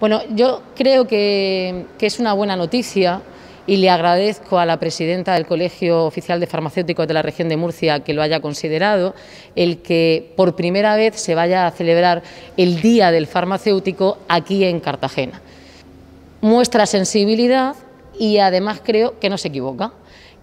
Bueno, yo creo que, es una buena noticia y le agradezco a la presidenta del Colegio Oficial de Farmacéuticos de la región de Murcia que lo haya considerado, el que por primera vez se vaya a celebrar el Día del Farmacéutico aquí en Cartagena. Muestra sensibilidad y además creo que no se equivoca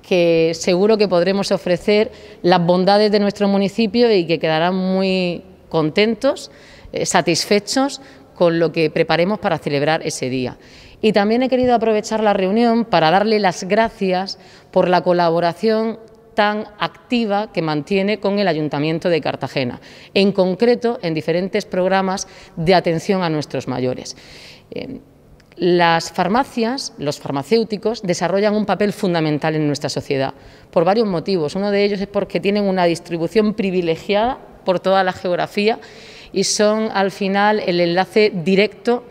que seguro que podremos ofrecer las bondades de nuestro municipio y que quedarán muy contentos, eh, satisfechos con lo que preparemos para celebrar ese día. Y también he querido aprovechar la reunión para darle las gracias por la colaboración tan activa que mantiene con el Ayuntamiento de Cartagena, en concreto en diferentes programas de atención a nuestros mayores. Eh, las farmacias, los farmacéuticos, desarrollan un papel fundamental en nuestra sociedad por varios motivos. Uno de ellos es porque tienen una distribución privilegiada por toda la geografía y son al final el enlace directo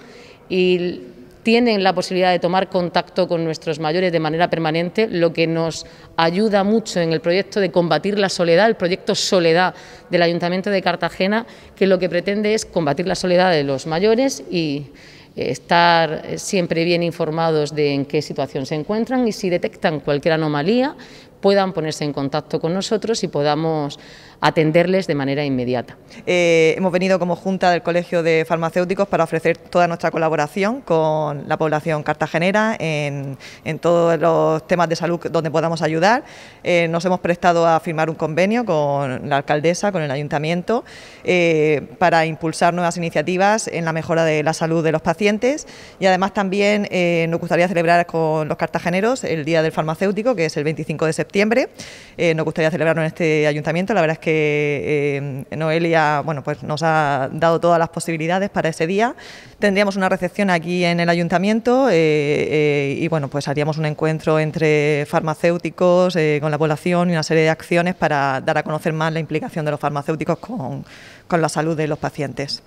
y tienen la posibilidad de tomar contacto con nuestros mayores de manera permanente, lo que nos ayuda mucho en el proyecto de combatir la soledad, el proyecto Soledad del Ayuntamiento de Cartagena, que lo que pretende es combatir la soledad de los mayores y eh, estar siempre bien informados de en qué situación se encuentran y si detectan cualquier anomalía puedan ponerse en contacto con nosotros y podamos atenderles de manera inmediata. Eh, hemos venido como Junta del Colegio de Farmacéuticos para ofrecer toda nuestra colaboración con la población cartagenera en, en todos los temas de salud donde podamos ayudar. Eh, nos hemos prestado a firmar un convenio con la alcaldesa, con el ayuntamiento, eh, para impulsar nuevas iniciativas en la mejora de la salud de los pacientes y además también nos gustaría celebrar con los cartageneros el Día del Farmacéutico, que es el 25 de septiembre. nos gustaría celebrarlo en este ayuntamiento, la verdad es que eh, Noelia pues nos ha dado todas las posibilidades para ese día. Tendríamos una recepción aquí en el ayuntamiento eh, eh, y bueno, pues haríamos un encuentro entre farmacéuticos con la población y una serie de acciones para dar a conocer más la implicación de los farmacéuticos con la salud de los pacientes.